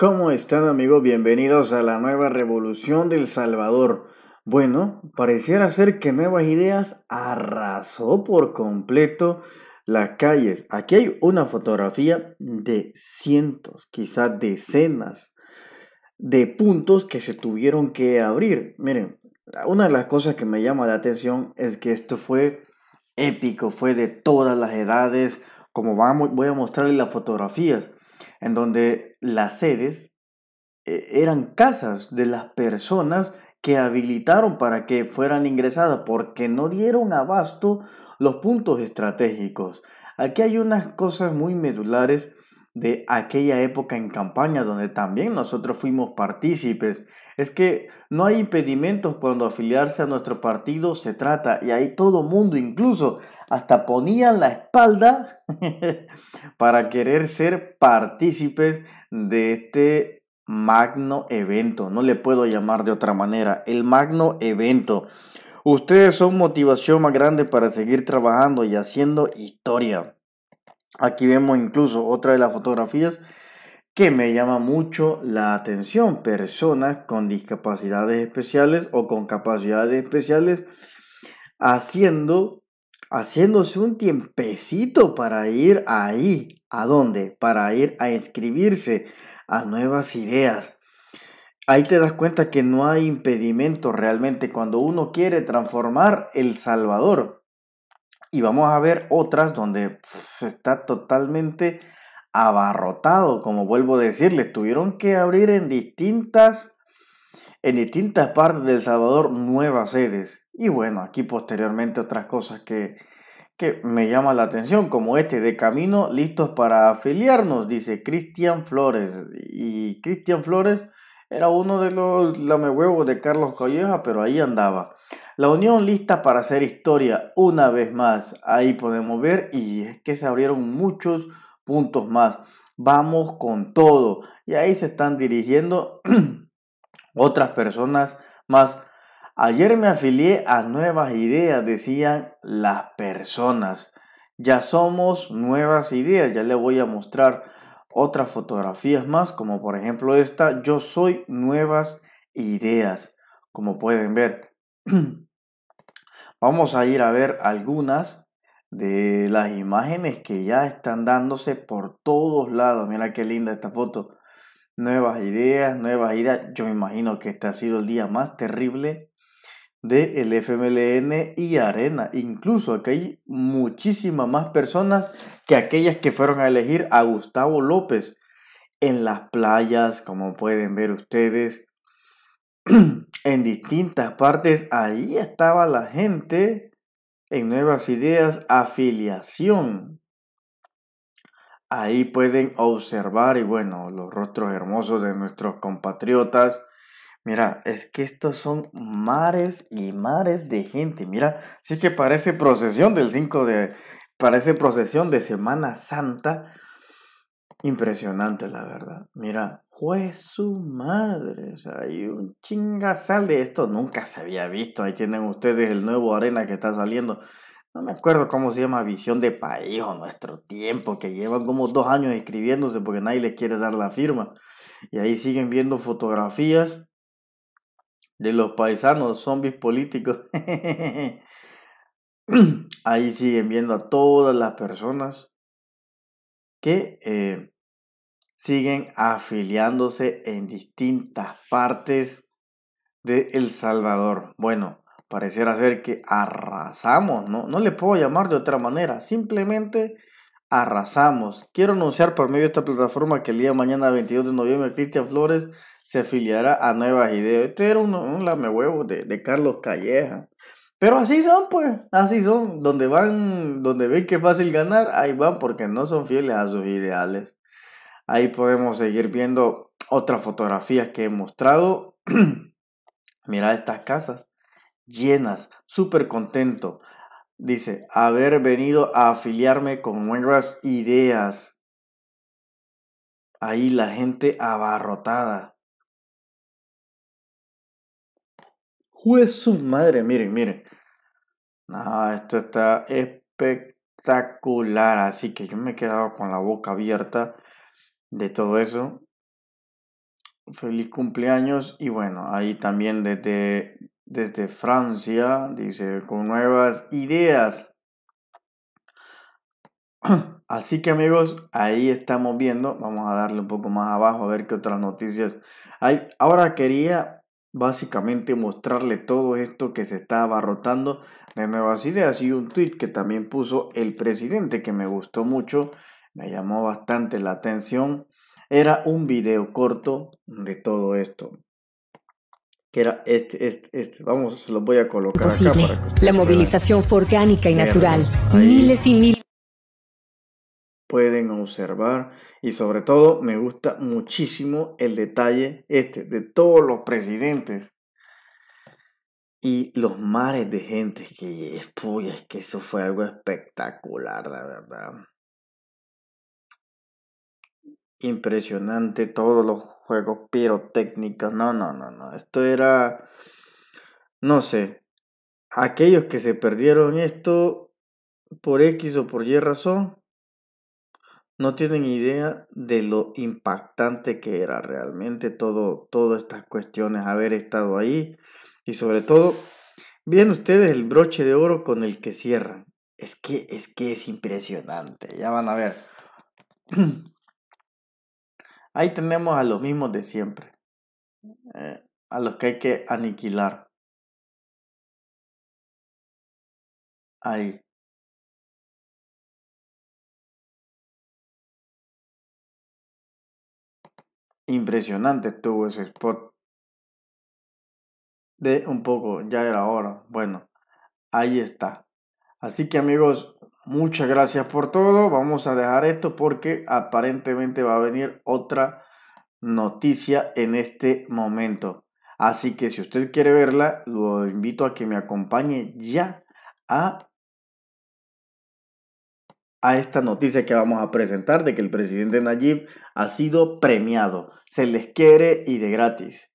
¿Cómo están amigos? Bienvenidos a la nueva revolución del Salvador. Bueno, pareciera ser que Nuevas Ideas arrasó por completo las calles. Aquí hay una fotografía de cientos, quizás decenas de puntos que se tuvieron que abrir. Miren, una de las cosas que me llama la atención es que esto fue épico, fue de todas las edades, como vamos, voy a mostrarles las fotografías en donde las sedes eh, eran casas de las personas que habilitaron para que fueran ingresadas porque no dieron abasto los puntos estratégicos. Aquí hay unas cosas muy medulares de aquella época en campaña donde también nosotros fuimos partícipes. Es que no hay impedimentos cuando afiliarse a nuestro partido se trata y ahí todo mundo incluso hasta ponían la espalda para querer ser partícipes de este magno evento. No le puedo llamar de otra manera, el magno evento. Ustedes son motivación más grande para seguir trabajando y haciendo historia. Aquí vemos incluso otra de las fotografías que me llama mucho la atención. Personas con discapacidades especiales o con capacidades especiales haciendo, haciéndose un tiempecito para ir ahí. ¿A dónde? Para ir a inscribirse a nuevas ideas. Ahí te das cuenta que no hay impedimento realmente cuando uno quiere transformar El Salvador y vamos a ver otras donde está totalmente abarrotado, como vuelvo a decirles, tuvieron que abrir en distintas en distintas partes del Salvador nuevas sedes. Y bueno, aquí posteriormente otras cosas que, que me llama la atención, como este de camino, listos para afiliarnos, dice Cristian Flores. Y Cristian Flores era uno de los lamehuevos de Carlos Colleja, pero ahí andaba. La Unión lista para hacer historia una vez más. Ahí podemos ver y es que se abrieron muchos puntos más. Vamos con todo. Y ahí se están dirigiendo otras personas más. Ayer me afilié a nuevas ideas, decían las personas. Ya somos nuevas ideas. Ya les voy a mostrar otras fotografías más, como por ejemplo esta. Yo soy nuevas ideas. Como pueden ver, Vamos a ir a ver algunas de las imágenes que ya están dándose por todos lados. Mira qué linda esta foto. Nuevas ideas, nuevas ideas. Yo me imagino que este ha sido el día más terrible del FMLN y Arena. Incluso aquí hay muchísimas más personas que aquellas que fueron a elegir a Gustavo López en las playas, como pueden ver ustedes en distintas partes, ahí estaba la gente en Nuevas Ideas, afiliación. Ahí pueden observar y bueno, los rostros hermosos de nuestros compatriotas. Mira, es que estos son mares y mares de gente. Mira, sí que parece procesión del 5 de... Parece procesión de Semana Santa Impresionante, la verdad. Mira, fue su madre. hay un chingazal de esto. Nunca se había visto. Ahí tienen ustedes el nuevo arena que está saliendo. No me acuerdo cómo se llama Visión de País o Nuestro Tiempo, que llevan como dos años escribiéndose porque nadie les quiere dar la firma. Y ahí siguen viendo fotografías de los paisanos zombies políticos. ahí siguen viendo a todas las personas que eh, siguen afiliándose en distintas partes de El Salvador. Bueno, pareciera ser que arrasamos, ¿no? No le puedo llamar de otra manera, simplemente arrasamos. Quiero anunciar por medio de esta plataforma que el día mañana, 22 de noviembre, Cristian Flores se afiliará a Nuevas Ideas. Este era un, lame huevo de, de Carlos Calleja. Pero así son, pues, así son. Donde van, donde ven que es fácil ganar, ahí van porque no son fieles a sus ideales. Ahí podemos seguir viendo otras fotografías que he mostrado. Mira estas casas llenas, súper contento. Dice, haber venido a afiliarme con nuevas ideas. Ahí la gente abarrotada. Juez su madre, miren, miren. nada, esto está espectacular. Así que yo me he quedado con la boca abierta de todo eso. Feliz cumpleaños. Y bueno, ahí también desde, desde Francia, dice, con nuevas ideas. Así que amigos, ahí estamos viendo. Vamos a darle un poco más abajo a ver qué otras noticias hay. Ahora quería básicamente mostrarle todo esto que se está abarrotando de nuevas ideas y un tweet que también puso el presidente que me gustó mucho, me llamó bastante la atención, era un video corto de todo esto. Que era este, este, este. Vamos, se los voy a colocar acá para que La movilización fue orgánica y natural. Miles y miles pueden observar y sobre todo me gusta muchísimo el detalle este de todos los presidentes y los mares de gente que es, es que eso fue algo espectacular, la verdad. Impresionante todos los juegos pirotécnicos. No, no, no, no. Esto era no sé. Aquellos que se perdieron esto por X o por Y razón, no tienen idea de lo impactante que era realmente todo, todas estas cuestiones, haber estado ahí y sobre todo, bien ustedes el broche de oro con el que cierran. Es que es, que es impresionante, ya van a ver. Ahí tenemos a los mismos de siempre, eh, a los que hay que aniquilar. Ahí. Impresionante estuvo ese spot. De un poco, ya era hora. Bueno, ahí está. Así que amigos, muchas gracias por todo. Vamos a dejar esto porque aparentemente va a venir otra noticia en este momento. Así que si usted quiere verla, lo invito a que me acompañe ya a a esta noticia que vamos a presentar de que el presidente Nayib ha sido premiado. Se les quiere y de gratis.